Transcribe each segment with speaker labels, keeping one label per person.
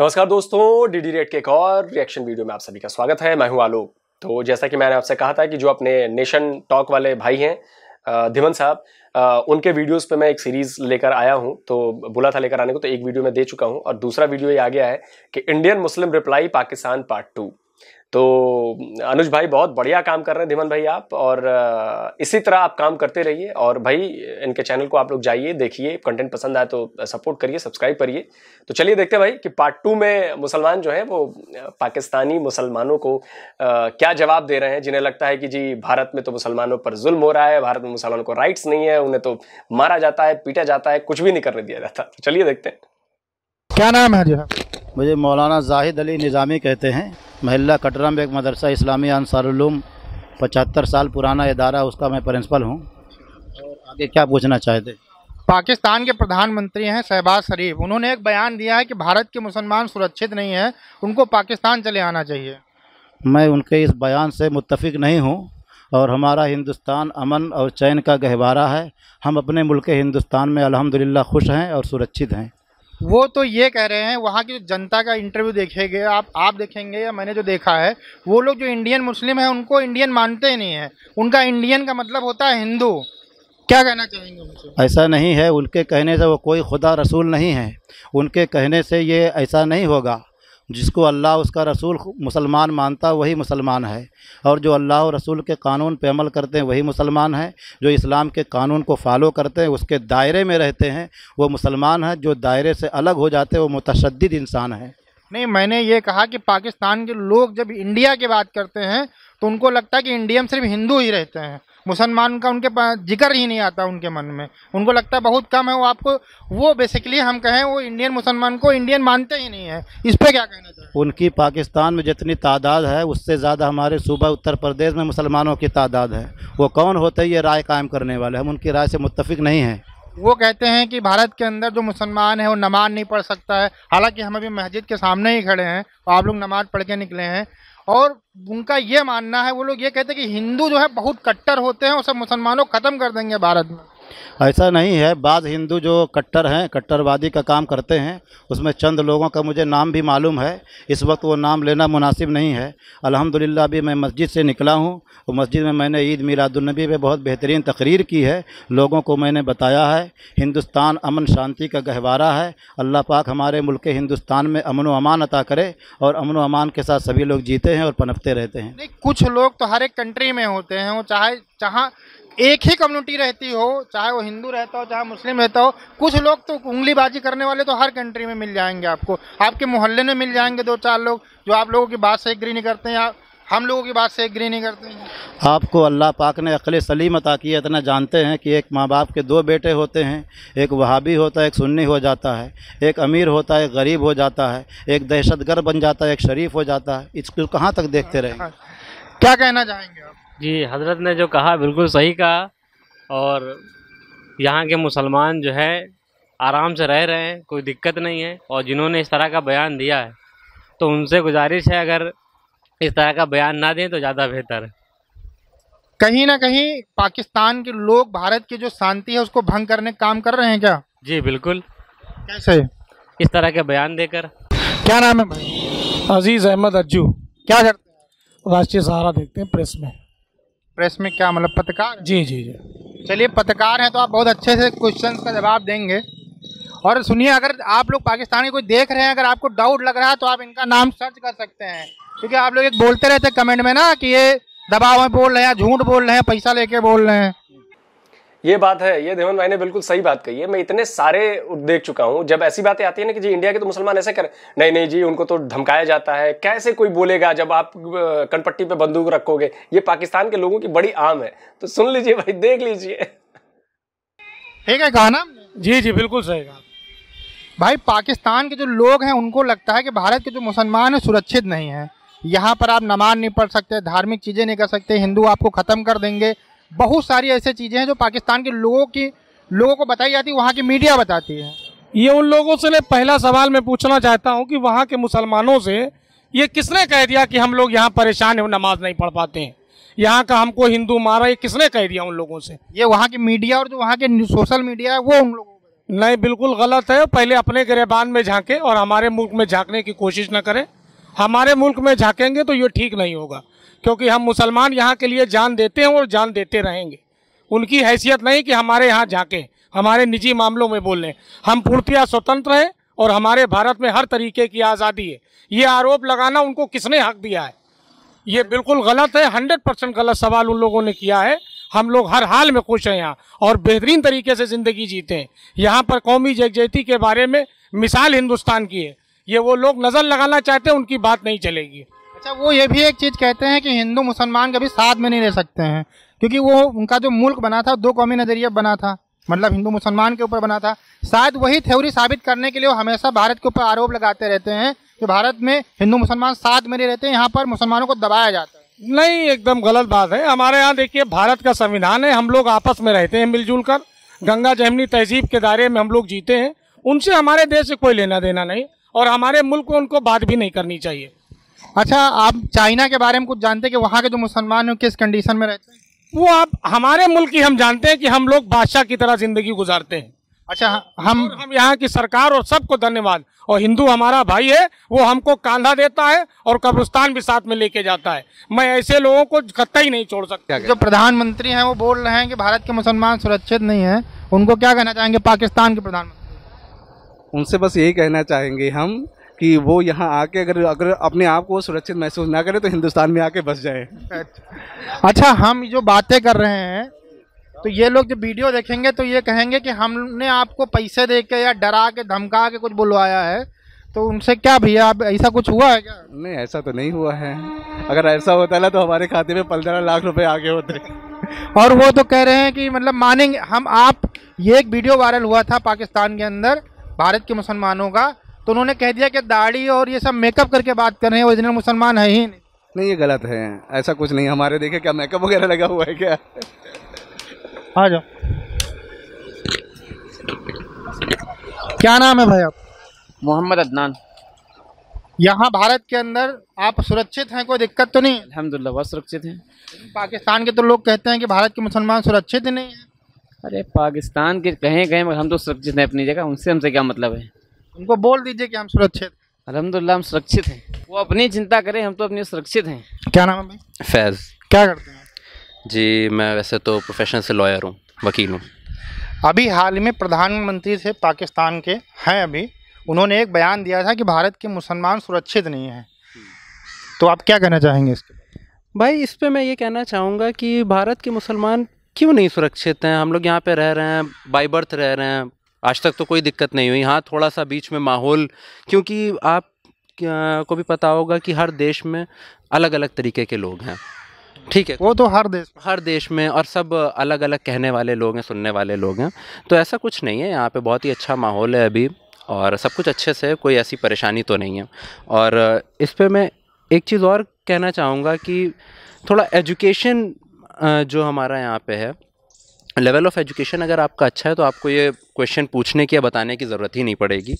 Speaker 1: नमस्कार दोस्तों DD rate के एक और रिएक्शन वीडियो में आप सभी का स्वागत है मैं हूं आलोक तो जैसा कि मैंने आपसे कहा था कि जो अपने नेशन टॉक वाले भाई हैं धीमन साहब उनके वीडियोस पे मैं एक सीरीज लेकर आया हूं तो बोला था लेकर आने को तो एक वीडियो में दे चुका हूं और दूसरा वीडियो ये आ गया है कि Indian Muslim reply Pakistan part two तो अनुज भाई बहुत बढ़िया काम कर रहे हैं धीमन भाई आप और इसी तरह आप काम करते रहिए और भाई इनके चैनल को आप लोग जाइए देखिए कंटेंट पसंद आए तो सपोर्ट करिए सब्सक्राइब करिए तो चलिए देखते हैं भाई कि पार्ट टू में मुसलमान जो है वो पाकिस्तानी मुसलमानों को आ, क्या जवाब दे रहे हैं जिन्हें लगता है कि जी भारत में तो मुसलमानों पर जुल्म हो रहा है भारत में मुसलमानों को राइट्स नहीं है उन्हें तो मारा जाता है पीटा जाता है कुछ भी नहीं करने दिया जाता तो चलिए देखते हैं
Speaker 2: क्या नाम है जी मुझे मौलाना जाहिद अली निज़ामी कहते हैं महिला कटरा में एक मदरसा इस्लामी अनसारूम पचहत्तर साल पुराना इदारा उसका मैं प्रिंसिपल हूँ और आगे क्या पूछना चाहते
Speaker 3: पाकिस्तान के प्रधानमंत्री हैं शहबाज शरीफ उन्होंने एक बयान दिया है कि भारत के मुसलमान सुरक्षित नहीं हैं उनको पाकिस्तान चले आना चाहिए
Speaker 2: मैं उनके इस बयान से मुतफिक नहीं हूँ और हमारा हिंदुस्तान अमन और चैन का गहवारा है हम अपने मुल्क हिंदुस्तान में अलहमदिल्ला खुश हैं और सुरक्षित हैं
Speaker 3: वो तो ये कह रहे हैं वहाँ की जो जनता का इंटरव्यू देखेंगे आप आप देखेंगे या मैंने जो देखा है वो लोग जो इंडियन मुस्लिम हैं उनको इंडियन मानते ही नहीं हैं उनका इंडियन का मतलब होता है हिंदू क्या कहना
Speaker 2: चाहेंगे ऐसा नहीं है उनके कहने से वो कोई खुदा रसूल नहीं है उनके कहने से ये ऐसा नहीं होगा जिसको अल्लाह उसका रसूल मुसलमान मानता वही मुसलमान है और जो अल्लाह और रसूल के कानून पर अमल करते हैं वही मुसलमान हैं जो इस्लाम के कानून को फॉलो करते हैं उसके दायरे में रहते हैं वो मुसलमान हैं जो दायरे से अलग हो जाते हैं वो मुतशद इंसान है
Speaker 3: नहीं मैंने ये कहा कि पाकिस्तान के लोग जब इंडिया की बात करते हैं तो उनको लगता है कि इंडिया में सिर्फ हिंदू ही रहते हैं मुसलमान का उनके पास जिक्र ही नहीं आता उनके मन में उनको लगता है बहुत कम है वो आपको वो बेसिकली हम कहें वो इंडियन मुसलमान को इंडियन मानते ही नहीं है इस पर क्या
Speaker 2: कहना चाहिए उनकी पाकिस्तान में जितनी तादाद है उससे ज़्यादा हमारे सूबा उत्तर प्रदेश में मुसलमानों की तादाद है वो कौन होते हैं ये राय कायम करने वाले हम उनकी राय से मुतफिक नहीं हैं
Speaker 3: वो कहते हैं कि भारत के अंदर जो मुसलमान है वो नमाज नहीं पढ़ सकता है हालांकि हम अभी मस्जिद के सामने ही खड़े हैं और आप लोग नमाज पढ़ के निकले हैं और उनका ये मानना है वो लोग ये कहते हैं कि हिंदू जो है बहुत कट्टर होते हैं और सब मुसलमानों को ख़त्म कर देंगे भारत में
Speaker 2: ऐसा नहीं है बाद हिंदू जो कट्टर हैं कट्टरवादी का काम करते हैं उसमें चंद लोगों का मुझे नाम भी मालूम है इस वक्त वो नाम लेना मुनासिब नहीं है अल्हम्दुलिल्लाह भी मैं मस्जिद से निकला हूँ और मस्जिद में मैंने ईद मिलादुलनबी पे बहुत बेहतरीन तकरीर की है लोगों को मैंने बताया है हिंदुस्तान अमन शांति का गहवारा है अल्लाह पाक हमारे मुल्क हिंदुस्तान में अमन व अमान अता करे और अमन व अमान के साथ सभी लोग जीते हैं और पनपते रहते हैं
Speaker 3: कुछ लोग तो हर एक कंट्री में होते हैं वो चाहे जहाँ एक ही कम्युनिटी रहती हो चाहे वो हिंदू रहता हो चाहे मुस्लिम रहता हो कुछ लोग तो उंगलीबाजी करने वाले तो हर कंट्री में मिल जाएंगे आपको आपके मोहल्ले में मिल जाएंगे दो चार लोग जो आप लोगों की बात से एग्री नहीं करते हैं हम लोगों की बात से एग्री नहीं करते हैं
Speaker 2: आपको अल्लाह पाक ने अकल सलीम अता किया इतना जानते हैं कि एक माँ बाप के दो बेटे होते हैं एक वहाबी होता है एक सुन्नी हो जाता है एक अमीर होता है एक गरीब हो जाता है एक दहशतगर्द बन जाता है एक शरीफ हो जाता है इसको कहाँ तक देखते हाँ, रहेंगे हाँ।
Speaker 4: क्या कहना चाहेंगे आप जी हज़रत ने जो कहा
Speaker 5: बिल्कुल सही कहा
Speaker 4: और यहाँ के मुसलमान जो है आराम से रह रहे हैं कोई दिक्कत नहीं है और जिन्होंने इस तरह का बयान दिया है तो उनसे गुजारिश है अगर इस तरह का बयान ना दें तो ज़्यादा बेहतर है
Speaker 3: कहीं ना कहीं पाकिस्तान के लोग भारत की जो शांति है उसको भंग करने काम कर रहे हैं क्या
Speaker 4: जी बिल्कुल कैसे इस तरह के बयान देकर क्या नाम है भाई अजीज़ अहमद अज्जू क्या करते हैं राष्ट्रीय सहारा देखते हैं प्रेस में
Speaker 3: प्रेस में क्या मतलब पत्रकार जी जी जी चलिए पत्रकार हैं तो आप बहुत अच्छे से क्वेश्चन का जवाब देंगे और सुनिए अगर आप लोग पाकिस्तानी कोई देख रहे हैं अगर आपको डाउट लग रहा है तो आप इनका नाम सर्च कर सकते हैं क्योंकि आप लोग एक बोलते रहते कमेंट में ना कि ये दबाव में बोल रहे हैं झूठ बोल रहे हैं पैसा लेके बोल रहे हैं
Speaker 1: ये बात है ये देवन भाई ने बिल्कुल सही बात कही है मैं इतने सारे देख चुका हूँ जब ऐसी बातें आती है ना कि जी इंडिया के तो मुसलमान ऐसे कर नहीं नहीं जी उनको तो धमकाया जाता है कैसे कोई बोलेगा जब आप कनपट्टी पे बंदूक रखोगे ये पाकिस्तान के लोगों की बड़ी आम है तो सुन लीजिए भाई देख लीजिए
Speaker 3: ठीक है कहा ना जी जी बिल्कुल सही कहा भाई पाकिस्तान के जो लोग हैं उनको लगता है कि भारत के जो मुसलमान हैं सुरक्षित नहीं हैं यहाँ पर आप नमाज नहीं पढ़ सकते धार्मिक चीज़ें नहीं कर सकते हिंदू आपको ख़त्म कर देंगे बहुत सारी ऐसी चीज़ें हैं जो पाकिस्तान के लोगों
Speaker 4: की लोगों को बताई जाती है वहाँ की मीडिया बताती है ये उन लोगों से मैं पहला सवाल मैं पूछना चाहता हूँ कि वहाँ के मुसलमानों से ये किसने कह दिया कि हम लोग यहाँ परेशान हैं नमाज नहीं पढ़ पाते हैं यहाँ का हमको हिंदू मारा ये किसने कह दिया उन लोगों से ये वहाँ की मीडिया और जो वहाँ के सोशल मीडिया है वो उन लोगों नहीं बिल्कुल गलत है पहले अपने गिरबान में झांके और हमारे मुल्क में झांकने की कोशिश ना करें हमारे मुल्क में झांकेंगे तो ये ठीक नहीं होगा क्योंकि हम मुसलमान यहाँ के लिए जान देते हैं और जान देते रहेंगे उनकी हैसियत नहीं कि हमारे यहाँ झाँकें हमारे निजी मामलों में बोल लें हम पूर्तिया स्वतंत्र हैं और हमारे भारत में हर तरीके की आज़ादी है ये आरोप लगाना उनको किसने हक दिया है ये बिल्कुल गलत है हंड्रेड परसेंट गलत सवाल उन लोगों ने किया है हम लोग हर हाल में खुश हैं यहाँ और बेहतरीन तरीके से ज़िंदगी जीते हैं यहाँ पर कौमी जगजहती के बारे में मिसाल हिंदुस्तान की है ये वो लोग नज़र लगाना चाहते हैं उनकी बात नहीं चलेगी
Speaker 3: अच्छा वो ये भी एक चीज़ कहते हैं कि हिंदू मुसलमान कभी साथ में नहीं रह सकते हैं क्योंकि वो उनका जो मुल्क बना था दो कौमी नज़रिया बना था मतलब हिंदू मुसलमान के ऊपर बना था शायद वही थ्योरी साबित करने के लिए वो हमेशा भारत के ऊपर आरोप लगाते रहते हैं कि भारत में हिंदू मुसलमान साथ में नहीं रहते हैं यहाँ पर मुसलमानों को दबाया जाता
Speaker 4: है नहीं एकदम गलत बात है हमारे यहाँ देखिए भारत का संविधान है हम लोग आपस में रहते हैं मिलजुल कर गंगा जमनी तहजीब के दायरे में हम लोग जीते हैं उनसे हमारे देश से कोई लेना देना नहीं और हमारे मुल्क को उनको बात भी नहीं करनी चाहिए अच्छा आप चाइना के बारे में कुछ जानते हैं कि
Speaker 3: वहाँ के जो मुसलमान हैं किस कंडीशन में रहते हैं
Speaker 4: वो आप हमारे मुल्क की हम जानते हैं कि हम लोग बादशाह की तरह जिंदगी गुजारते हैं अच्छा हम हम यहाँ की सरकार और सबको धन्यवाद और हिंदू हमारा भाई है वो हमको कांधा देता है और कब्रिस्तान भी साथ में लेके जाता है मैं ऐसे लोगों को कतई नहीं छोड़ सकता जो प्रधानमंत्री
Speaker 3: हैं वो बोल रहे हैं कि भारत के मुसलमान सुरक्षित नहीं हैं उनको क्या कहना चाहेंगे पाकिस्तान के प्रधानमंत्री
Speaker 5: उनसे बस यही कहना चाहेंगे हम कि वो यहाँ आके अगर अगर अपने आप को सुरक्षित महसूस ना करें तो हिंदुस्तान में आके बस जाए
Speaker 3: अच्छा हम जो बातें कर रहे हैं तो ये लोग जो वीडियो देखेंगे तो ये कहेंगे कि हमने आपको पैसे दे के या डरा के धमका के कुछ बुलवाया है तो उनसे क्या भैया आप ऐसा कुछ हुआ है क्या
Speaker 5: नहीं ऐसा तो नहीं हुआ है अगर ऐसा होता है तो हमारे खाते में पंद्रह लाख रुपए आगे होते
Speaker 3: और वो तो कह रहे हैं कि मतलब मानेंगे हम आप ये एक वीडियो वायरल हुआ था पाकिस्तान के अंदर भारत के मुसलमानों का तो उन्होंने कह दिया कि दाढ़ी और ये सब मेकअप करके बात कर रहे हैं ओरिजिनल मुसलमान है ही नहीं
Speaker 5: नहीं ये गलत है ऐसा कुछ नहीं हमारे देखे क्या मेकअप वगैरह लगा हुआ है क्या आ जाओ क्या नाम है भाई आप मोहम्मद
Speaker 3: अदनान यहाँ भारत के अंदर आप सुरक्षित हैं कोई दिक्कत तो नहीं अलहमदिल्ला बहुत सुरक्षित हैं पाकिस्तान के तो लोग कहते हैं कि भारत के मुसलमान सुरक्षित ही नहीं हैं
Speaker 4: अरे पाकिस्तान के कहें कहें हम तो सुरक्षित हैं अपनी जगह उनसे हमसे क्या मतलब है उनको बोल दीजिए कि हम सुरक्षित अलहमदुल्ला हम सुरक्षित हैं वो अपनी चिंता करें हम तो अपनी सुरक्षित हैं क्या नाम है
Speaker 5: भाई फैज़ क्या करते हैं जी मैं वैसे तो प्रोफेशन से लॉयर हूँ वकील हूँ
Speaker 3: अभी हाल में प्रधानमंत्री से पाकिस्तान के हैं अभी उन्होंने एक बयान दिया
Speaker 5: था कि भारत के मुसलमान सुरक्षित नहीं हैं
Speaker 3: तो आप क्या कहना चाहेंगे इसके
Speaker 5: भाई इस पर मैं ये कहना चाहूँगा कि भारत के मुसलमान क्यों नहीं सुरक्षित हैं हम लोग यहाँ पे रह रहे हैं बाई बर्थ रह रहे हैं आज तक तो कोई दिक्कत नहीं हुई हाँ थोड़ा सा बीच में माहौल क्योंकि आप को भी पता होगा कि हर देश में अलग अलग तरीके के लोग हैं ठीक है वो तो हर देश हर देश में और सब अलग अलग कहने वाले लोग हैं सुनने वाले लोग हैं तो ऐसा कुछ नहीं है यहाँ पे बहुत ही अच्छा माहौल है अभी और सब कुछ अच्छे से कोई ऐसी परेशानी तो नहीं है और इस पर मैं एक चीज़ और कहना चाहूँगा कि थोड़ा एजुकेशन जो हमारा यहाँ पे है लेवल ऑफ़ एजुकेशन अगर आपका अच्छा है तो आपको ये क्वेश्चन पूछने की या बताने की ज़रूरत ही नहीं पड़ेगी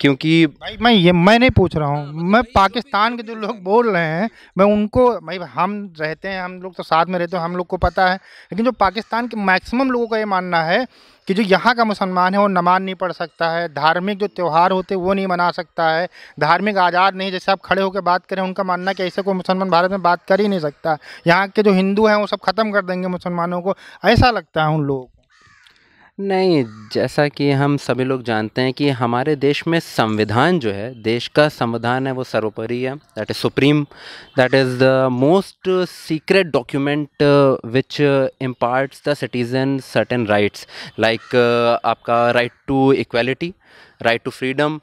Speaker 5: क्योंकि भाई मैं
Speaker 3: ये मैं नहीं पूछ रहा हूँ हाँ, मैं पाकिस्तान के जो लोग बोल रहे हैं मैं उनको भाई हम रहते हैं हम लोग तो साथ में रहते हैं हम लोग को पता है लेकिन जो पाकिस्तान के मैक्सिमम लोगों का ये मानना है कि जो यहाँ का मुसलमान है वो नमाज नहीं पढ़ सकता है धार्मिक जो त्यौहार होते वो नहीं मना सकता है धार्मिक आज़ाद नहीं जैसे आप खड़े होकर बात करें उनका मानना कि ऐसे कोई मुसलमान भारत में बात कर ही नहीं सकता यहाँ के जो हिंदू हैं वो सब ख़त्म कर देंगे मुसलमानों को ऐसा लगता है उन लोगों को
Speaker 5: नहीं जैसा कि हम सभी लोग जानते हैं कि हमारे देश में संविधान जो है देश का संविधान है वो सर्वोपरि है that is supreme that is the most secret document which imparts the citizen certain rights like आपका right to equality right to freedom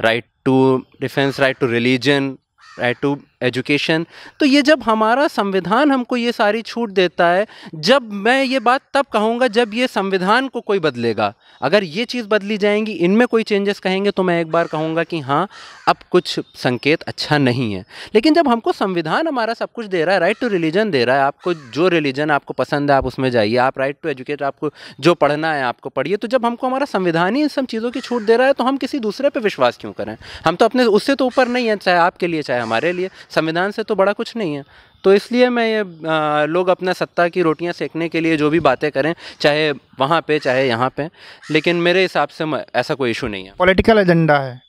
Speaker 5: right to defence right to religion right to education तो ये जब हमारा संविधान हमको ये सारी छूट देता है जब मैं ये बात तब कहूँगा जब ये संविधान को कोई बदलेगा अगर ये चीज़ बदली जाएंगी इनमें कोई चेंजेस कहेंगे तो मैं एक बार कहूँगा कि हाँ अब कुछ संकेत अच्छा नहीं है लेकिन जब हमको संविधान हमारा सब कुछ दे रहा है राइट टू रिलीजन दे रहा है आपको जो रिलीजन आपको पसंद है आप उसमें जाइए आप राइट टू एजुकेट आपको जो पढ़ना है आपको पढ़िए तो जब हमको हमारा संविधान ही इन सब चीज़ों की छूट दे रहा है तो हम किसी दूसरे पर विश्वास क्यों करें हम तो अपने उससे तो ऊपर नहीं है चाहे आपके लिए चाहे हमारे लिए संविधान से तो बड़ा कुछ नहीं है तो इसलिए मैं ये आ, लोग अपना सत्ता की रोटियां सेकने के लिए जो भी बातें करें चाहे वहाँ पे चाहे यहाँ पे लेकिन मेरे हिसाब से ऐसा कोई इशू नहीं है
Speaker 3: पॉलिटिकल एजेंडा है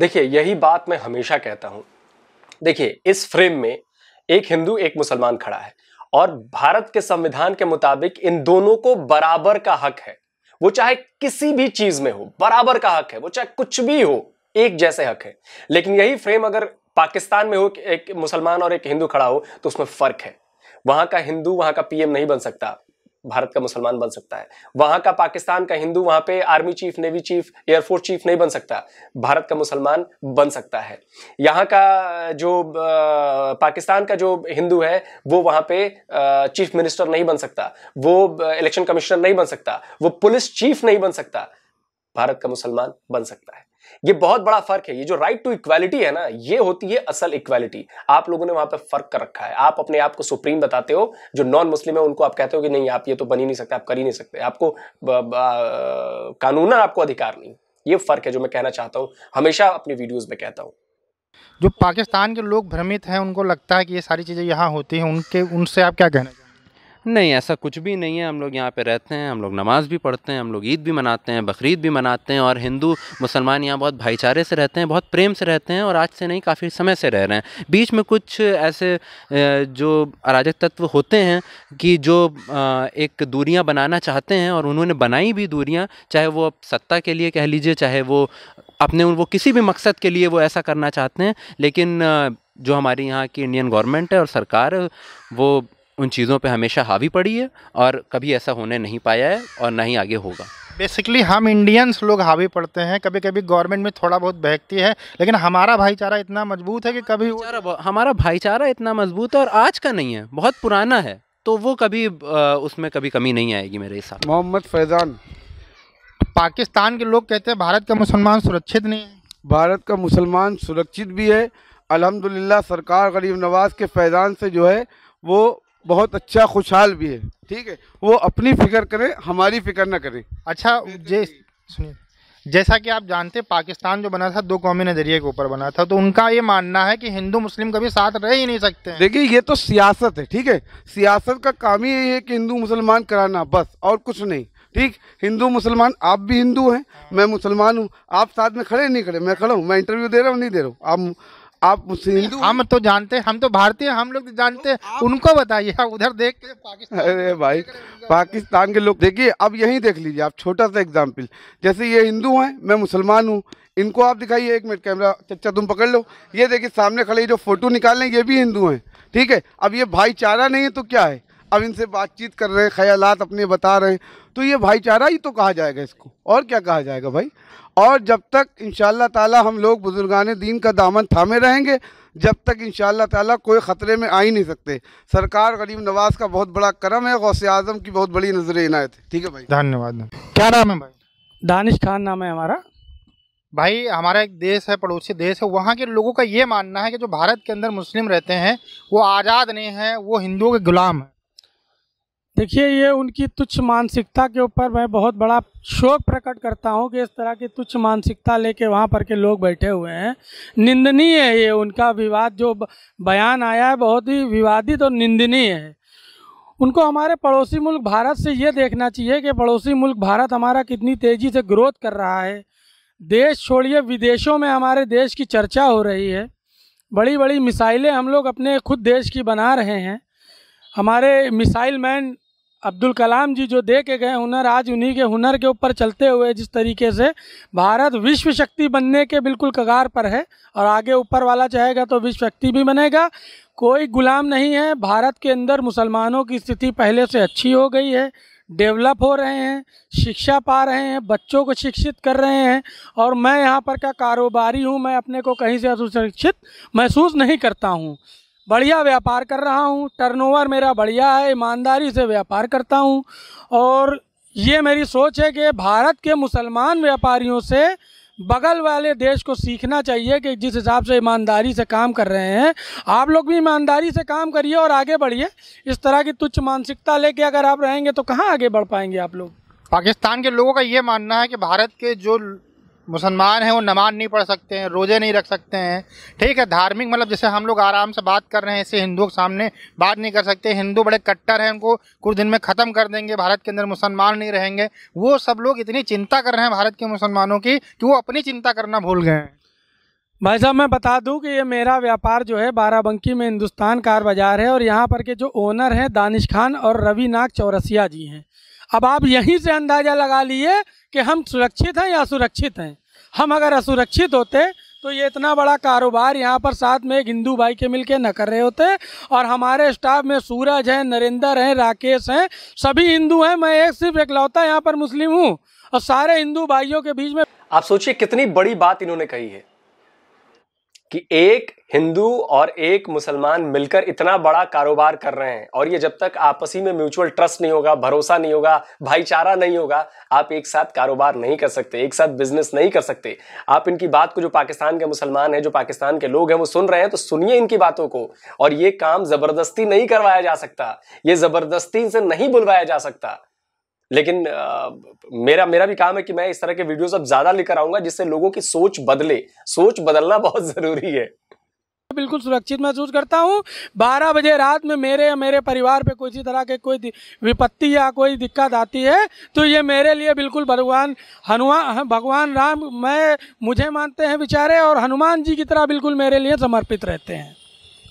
Speaker 5: देखिए
Speaker 1: यही बात मैं हमेशा कहता हूँ देखिए इस फ्रेम में एक हिंदू एक मुसलमान खड़ा है और भारत के संविधान के मुताबिक इन दोनों को बराबर का हक है वो चाहे किसी भी चीज में हो बराबर का हक है वो चाहे कुछ भी हो एक जैसे हक है लेकिन यही फ्रेम अगर पाकिस्तान में हो एक मुसलमान और एक हिंदू खड़ा हो तो उसमें फर्क है वहां का हिंदू वहां का पीएम नहीं बन सकता भारत का मुसलमान बन सकता है वहां का पाकिस्तान का हिंदू वहां पे army chief navy chief air force chief नहीं बन सकता भारत का मुसलमान बन सकता है यहाँ का जो आ, पाकिस्तान का जो हिंदू है वो वहां पे आ, चीफ मिनिस्टर नहीं बन सकता वो इलेक्शन कमिश्नर नहीं बन सकता वो पुलिस चीफ नहीं बन सकता भारत का मुसलमान बन सकता है ये बहुत बड़ा फर्क है ये जो राइट टू इक्वालिटी है ना ये होती है असल इक्वालिटी आप लोगों ने वहां पर फर्क कर रखा है आप अपने आप को सुप्रीम बताते हो जो नॉन मुस्लिम है उनको आप कहते हो कि नहीं आप ये तो बन ही नहीं सकते आप कर ही नहीं सकते आपको कानूनन आपको अधिकार नहीं ये फर्क है जो मैं कहना चाहता हूँ हमेशा अपनी वीडियोज में कहता हूँ
Speaker 3: जो पाकिस्तान के लोग भ्रमित हैं उनको लगता है कि ये सारी चीज़ें यहाँ होती हैं उनके उनसे आप क्या कहना
Speaker 5: नहीं ऐसा कुछ भी नहीं है हम लोग यहाँ पे रहते हैं हम लोग नमाज़ भी पढ़ते हैं हम लोग ईद भी मनाते हैं बकरीद भी मनाते हैं और हिंदू मुसलमान यहाँ बहुत भाईचारे से रहते हैं बहुत प्रेम से रहते हैं और आज से नहीं काफ़ी समय से रह रहे हैं बीच में कुछ ऐसे जो अराजक तत्व होते हैं कि जो एक दूरियाँ बनाना चाहते हैं और उन्होंने बनाई भी दूरियाँ चाहे वो अब सत्ता के लिए कह लीजिए चाहे वो अपने वो किसी भी मकसद के लिए वो ऐसा करना चाहते हैं लेकिन जो हमारी यहाँ की इंडियन गवर्नमेंट है और सरकार वो उन चीज़ों पे हमेशा हावी पड़ी है और कभी ऐसा होने नहीं पाया है और ना ही आगे होगा
Speaker 3: बेसिकली हम इंडियंस लोग हावी पड़ते हैं कभी कभी गवर्नमेंट में थोड़ा बहुत बहकती है लेकिन
Speaker 5: हमारा भाईचारा इतना मजबूत है कि कभी हमारा भाईचारा इतना मजबूत है और आज का नहीं है बहुत पुराना है तो वो कभी उसमें कभी कमी नहीं आएगी मेरे हिसाब मोहम्मद फैजान
Speaker 6: पाकिस्तान के लोग कहते हैं भारत का मुसलमान सुरक्षित नहीं है भारत का मुसलमान सुरक्षित भी है अलहमदिल्ला सरकार गरीब नवाज के फैजान से जो है वो बहुत अच्छा खुशहाल भी है ठीक है वो अपनी फिक्र करे हमारी फिक्र ना करे
Speaker 3: अच्छा सुनिए जैसा कि आप जानते हैं पाकिस्तान जो बना था दो कौमी नज़रिए के ऊपर बना था तो उनका ये मानना है कि हिंदू मुस्लिम कभी साथ रह ही नहीं सकते देखिए
Speaker 6: ये तो सियासत है ठीक है सियासत का काम ही यही है कि हिंदू मुसलमान कराना बस और कुछ नहीं ठीक हिंदू मुसलमान आप भी हिंदू हैं हाँ। मैं मुसलमान हूँ आप साथ में खड़े नहीं खड़े मैं खड़ा हूँ मैं इंटरव्यू दे रहा हूँ नहीं दे रहा हूँ आप आप मुस्लिम हम तो जानते हैं हम तो भारतीय हम लोग तो जानते हैं तो उनको बताइए आप उधर देख के पाकिस्तान अरे भाई पाकिस्तान के लोग देखिए अब यहीं देख लीजिए आप छोटा सा एग्जाम्पल जैसे ये हिंदू हैं मैं मुसलमान हूँ इनको आप दिखाइए एक मिनट कैमरा चचा तुम पकड़ लो ये देखिए सामने खड़े जो फोटो निकाल लें ये भी हिंदू हैं ठीक है अब ये भाईचारा नहीं है तो क्या है अब इनसे बातचीत कर रहे हैं ख्यालात अपने बता रहे हैं तो ये भाईचारा ही तो कहा जाएगा इसको और क्या कहा जाएगा भाई और जब तक इन ताला हम लोग बुजुर्गान दीन का दामन थामे रहेंगे जब तक इन ताला कोई ख़तरे में आ ही नहीं सकते सरकार गरीब नवाज का बहुत बड़ा करम है गौसे आजम की बहुत बड़ी नजर इनायत है ठीक है भाई धन्यवाद
Speaker 3: क्या नाम है भाई दानिश खान नाम है हमारा
Speaker 6: भाई हमारा एक देश है पड़ोसी देश
Speaker 3: है वहाँ के लोगों का ये मानना है कि जो भारत के अंदर मुस्लिम रहते हैं वो आज़ाद नहीं है वो हिंदुओं
Speaker 7: के गुलाम हैं देखिए ये उनकी तुच्छ मानसिकता के ऊपर मैं बहुत बड़ा शोक प्रकट करता हूँ कि इस तरह की तुच्छ मानसिकता लेके वहाँ पर के लोग बैठे हुए हैं निंदनीय है ये उनका विवाद जो बयान आया है बहुत ही विवादित और निंदनीय है उनको हमारे पड़ोसी मुल्क भारत से ये देखना चाहिए कि पड़ोसी मुल्क भारत हमारा कितनी तेज़ी से ग्रोथ कर रहा है देश छोड़िए विदेशों में हमारे देश की चर्चा हो रही है बड़ी बड़ी मिसाइलें हम लोग अपने खुद देश की बना रहे हैं हमारे मिसाइल मैन अब्दुल कलाम जी जो दे के गए हुनर आज उन्हीं के हुनर के ऊपर चलते हुए जिस तरीके से भारत विश्व शक्ति बनने के बिल्कुल कगार पर है और आगे ऊपर वाला चाहेगा तो विश्व शक्ति भी बनेगा कोई गुलाम नहीं है भारत के अंदर मुसलमानों की स्थिति पहले से अच्छी हो गई है डेवलप हो रहे हैं शिक्षा पा रहे हैं बच्चों को शिक्षित कर रहे हैं और मैं यहाँ पर का कारोबारी हूँ मैं अपने को कहीं से असुशिक्षित महसूस नहीं करता हूँ बढ़िया व्यापार कर रहा हूँ टर्नओवर मेरा बढ़िया है ईमानदारी से व्यापार करता हूँ और ये मेरी सोच है कि भारत के मुसलमान व्यापारियों से बगल वाले देश को सीखना चाहिए कि जिस हिसाब से ईमानदारी से काम कर रहे हैं आप लोग भी ईमानदारी से काम करिए और आगे बढ़िए इस तरह की तुच्छ मानसिकता लेके अगर आप रहेंगे तो कहाँ आगे बढ़ पाएंगे आप लोग पाकिस्तान के
Speaker 3: लोगों का ये मानना है कि भारत के जो मुसलमान हैं वो नमाज नहीं पढ़ सकते हैं रोज़े नहीं रख सकते हैं ठीक है धार्मिक मतलब जैसे हम लोग आराम से बात कर रहे हैं ऐसे हिंदुओं के सामने बात नहीं कर सकते हिंदू बड़े कट्टर हैं उनको कुछ दिन में ख़त्म कर देंगे भारत के अंदर मुसलमान नहीं रहेंगे वो सब लोग इतनी चिंता कर रहे हैं भारत के मुसलमानों की कि वो अपनी चिंता करना भूल गए हैं
Speaker 7: भाई साहब मैं बता दूं कि ये मेरा व्यापार जो है बाराबंकी में हिंदुस्तान कार बाज़ार है और यहाँ पर के जो ओनर हैं दानिश खान और रवि नाग चौरसिया जी हैं अब आप यहीं से अंदाज़ा लगा लिए कि हम सुरक्षित हैं या असुरक्षित हैं हम अगर असुरक्षित होते तो ये इतना बड़ा कारोबार यहाँ पर साथ में एक हिंदू भाई के मिलके न कर रहे होते और हमारे स्टाफ में सूरज हैं नरेंद्र हैं राकेश हैं सभी हिंदू हैं मैं एक सिर्फ एकलौता यहाँ पर मुस्लिम हूँ
Speaker 1: और सारे हिंदू भाइयों के बीच में आप सोचिए कितनी बड़ी बात इन्होंने कही है कि एक हिंदू और एक मुसलमान मिलकर इतना बड़ा कारोबार कर रहे हैं और ये जब तक आपसी में म्यूचुअल ट्रस्ट नहीं होगा भरोसा नहीं होगा भाईचारा नहीं होगा आप एक साथ कारोबार नहीं कर सकते एक साथ बिजनेस नहीं कर सकते आप इनकी बात को जो पाकिस्तान के मुसलमान है जो पाकिस्तान के लोग हैं वो सुन रहे हैं तो सुनिए इनकी बातों को और ये काम जबरदस्ती नहीं करवाया जा सकता ये जबरदस्ती से नहीं बुलवाया जा सकता लेकिन आ, मेरा मेरा भी काम है कि मैं इस तरह के वीडियोस अब ज्यादा लेकर आऊंगा जिससे लोगों की सोच बदले सोच बदलना बहुत जरूरी है
Speaker 7: बिल्कुल सुरक्षित महसूस करता हूँ बारह बजे रात में मेरे या मेरे परिवार पे किसी तरह के कोई विपत्ति या कोई दिक्कत आती है तो ये मेरे लिए बिल्कुल भगवान हनुमान हाँ, भगवान राम मैं मुझे मानते हैं बेचारे और हनुमान जी की तरह बिल्कुल मेरे लिए समर्पित रहते हैं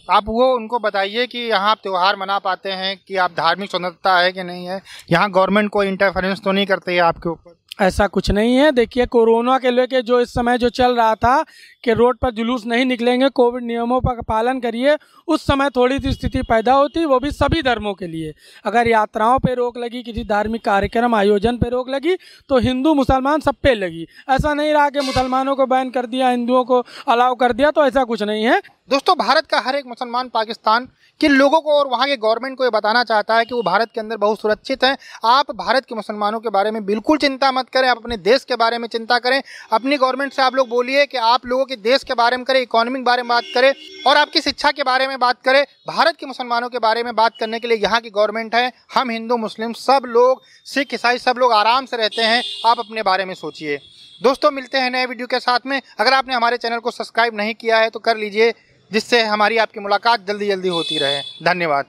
Speaker 3: आप वो उनको बताइए कि यहाँ आप त्यौहार मना पाते हैं कि आप धार्मिक स्वतंत्रता है कि नहीं है
Speaker 7: यहाँ गवर्नमेंट कोई इंटरफेरेंस तो नहीं करती है आपके ऊपर ऐसा कुछ नहीं है देखिए कोरोना के लेके जो इस समय जो चल रहा था कि रोड पर जुलूस नहीं निकलेंगे कोविड नियमों का पालन करिए उस समय थोड़ी सी स्थिति पैदा होती वो भी सभी धर्मों के लिए अगर यात्राओं पर रोक लगी किसी धार्मिक कार्यक्रम आयोजन पर रोक लगी तो हिंदू मुसलमान सब पे लगी ऐसा नहीं रहा कि मुसलमानों को बैन कर दिया हिंदुओं को अलाउ कर दिया तो ऐसा कुछ नहीं है दोस्तों भारत का हर एक मुसलमान पाकिस्तान के लोगों को और वहाँ के गवर्नमेंट
Speaker 3: को ये बताना चाहता है कि वो भारत के अंदर बहुत सुरक्षित हैं आप भारत के मुसलमानों के बारे में बिल्कुल चिंता मत करें आप अपने देश के बारे में चिंता करें अपनी गवर्नमेंट से आप लोग बोलिए कि आप लोगों कि देश के बारे में करें इकोनॉमी बारे में बात करें और आपकी शिक्षा के बारे में बात करें भारत के मुसलमानों के बारे में बात करने के लिए यहाँ की गवर्नमेंट है हम हिंदू मुस्लिम सब लोग सिख ईसाई सब लोग आराम से रहते हैं आप अपने बारे में सोचिए दोस्तों मिलते हैं नए वीडियो के साथ में अगर आपने हमारे चैनल को सब्सक्राइब नहीं किया है तो कर लीजिए जिससे हमारी आपकी मुलाकात जल्दी जल्दी होती रहे धन्यवाद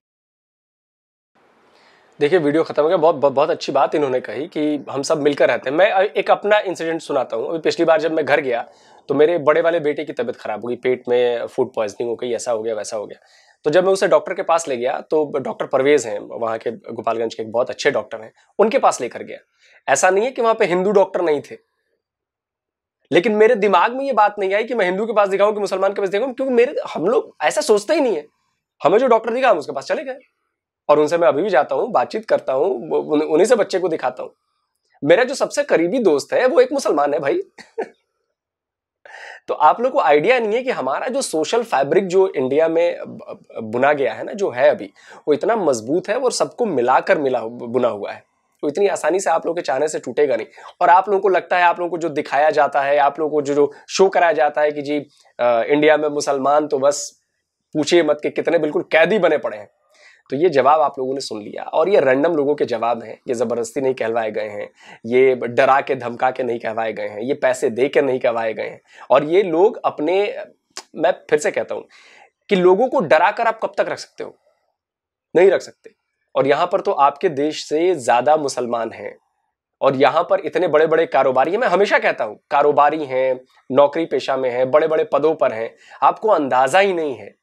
Speaker 1: देखिए वीडियो खत्म हो गया बहुत बहुत अच्छी बात इन्होंने कही कि हम सब मिलकर रहते हैं मैं एक अपना इंसिडेंट सुनाता हूँ अभी पिछली बार जब मैं घर गया तो मेरे बड़े वाले बेटे की तबीयत खराब हो गई पेट में फूड पॉइजनिंग हो गई ऐसा हो गया वैसा हो गया तो जब मैं उसे डॉक्टर के पास ले गया तो डॉक्टर परवेज हैं वहाँ के गोपालगंज के एक बहुत अच्छे डॉक्टर हैं उनके पास लेकर गया ऐसा नहीं है कि वहाँ पे हिंदू डॉक्टर नहीं थे लेकिन मेरे दिमाग में ये बात नहीं आई कि मैं हिंदू के पास दिखाऊं कि मुसलमान के पास दिखाऊं क्योंकि मेरे हम लोग ऐसा सोचते ही नहीं है हमें जो डॉक्टर दिखा हम उसके पास चले गए और उनसे मैं अभी भी जाता हूँ बातचीत करता हूँ उन्हीं से बच्चे को दिखाता हूँ मेरा जो सबसे करीबी दोस्त है वो एक मुसलमान है भाई तो आप लोग को आइडिया नहीं है कि हमारा जो सोशल फैब्रिक जो इंडिया में बुना गया है ना जो है अभी वो इतना मजबूत है और सबको मिलाकर मिला बुना हुआ है तो इतनी आसानी से आप लोग के चाहने से टूटेगा नहीं और आप लोगों को लगता है आप लोगों को जो दिखाया जाता है आप लोगों को जो जो शो कराया जाता है कि जी आ, इंडिया में मुसलमान तो बस पूछिए मत कि कितने बिल्कुल कैदी बने पड़े हैं तो ये जवाब आप लोगों ने सुन लिया और ये रैंडम लोगों के जवाब हैं ये ज़बरदस्ती नहीं कहवाए गए हैं ये डरा के धमका के नहीं कहवाए गए हैं ये पैसे दे के नहीं कहवाए गए हैं और ये लोग अपने मैं फिर से कहता हूँ कि लोगों को डरा कर आप कब तक रख सकते हो नहीं रख सकते और यहाँ पर तो आपके देश से ज़्यादा मुसलमान हैं और यहाँ पर इतने बड़े बड़े कारोबारी हैं मैं हमेशा कहता हूँ कारोबारी हैं नौकरी पेशा में हैं बड़े बड़े पदों पर हैं आपको अंदाज़ा ही नहीं है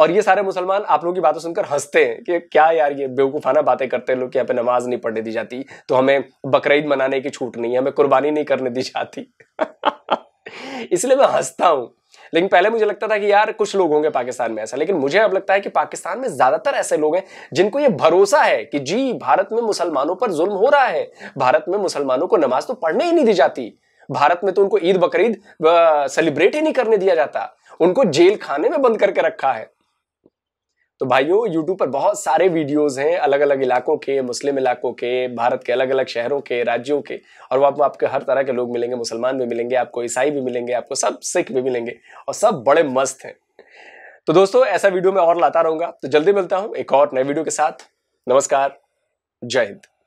Speaker 1: और ये सारे मुसलमान आप लोगों की बातें सुनकर हंसते हैं कि क्या यार ये बेवकूफाना बातें करते हैं लोग यहाँ पे नमाज नहीं पढ़ने दी जाती तो हमें बकरीद मनाने की छूट नहीं है हमें कुर्बानी नहीं करने दी जाती इसलिए मैं हंसता हूँ लेकिन पहले मुझे लगता था कि यार कुछ लोग होंगे पाकिस्तान में ऐसा लेकिन मुझे अब लगता है कि पाकिस्तान में ज्यादातर ऐसे लोग हैं जिनको ये भरोसा है कि जी भारत में मुसलमानों पर जुल्म हो रहा है भारत में मुसलमानों को नमाज तो पढ़ने ही नहीं दी जाती भारत में तो उनको ईद बकरीद सेलिब्रेट ही नहीं करने दिया जाता उनको जेल खाने में बंद करके रखा है तो भाइयों यूट्यूब पर बहुत सारे वीडियोस हैं अलग अलग इलाकों के मुस्लिम इलाकों के भारत के अलग अलग शहरों के राज्यों के और वहाँ आपके हर तरह के लोग मिलेंगे मुसलमान भी मिलेंगे आपको ईसाई भी मिलेंगे आपको सब सिख भी मिलेंगे और सब बड़े मस्त हैं तो दोस्तों ऐसा वीडियो मैं और लाता रहूंगा तो जल्दी मिलता हूँ एक और नए वीडियो के साथ नमस्कार जय हिंद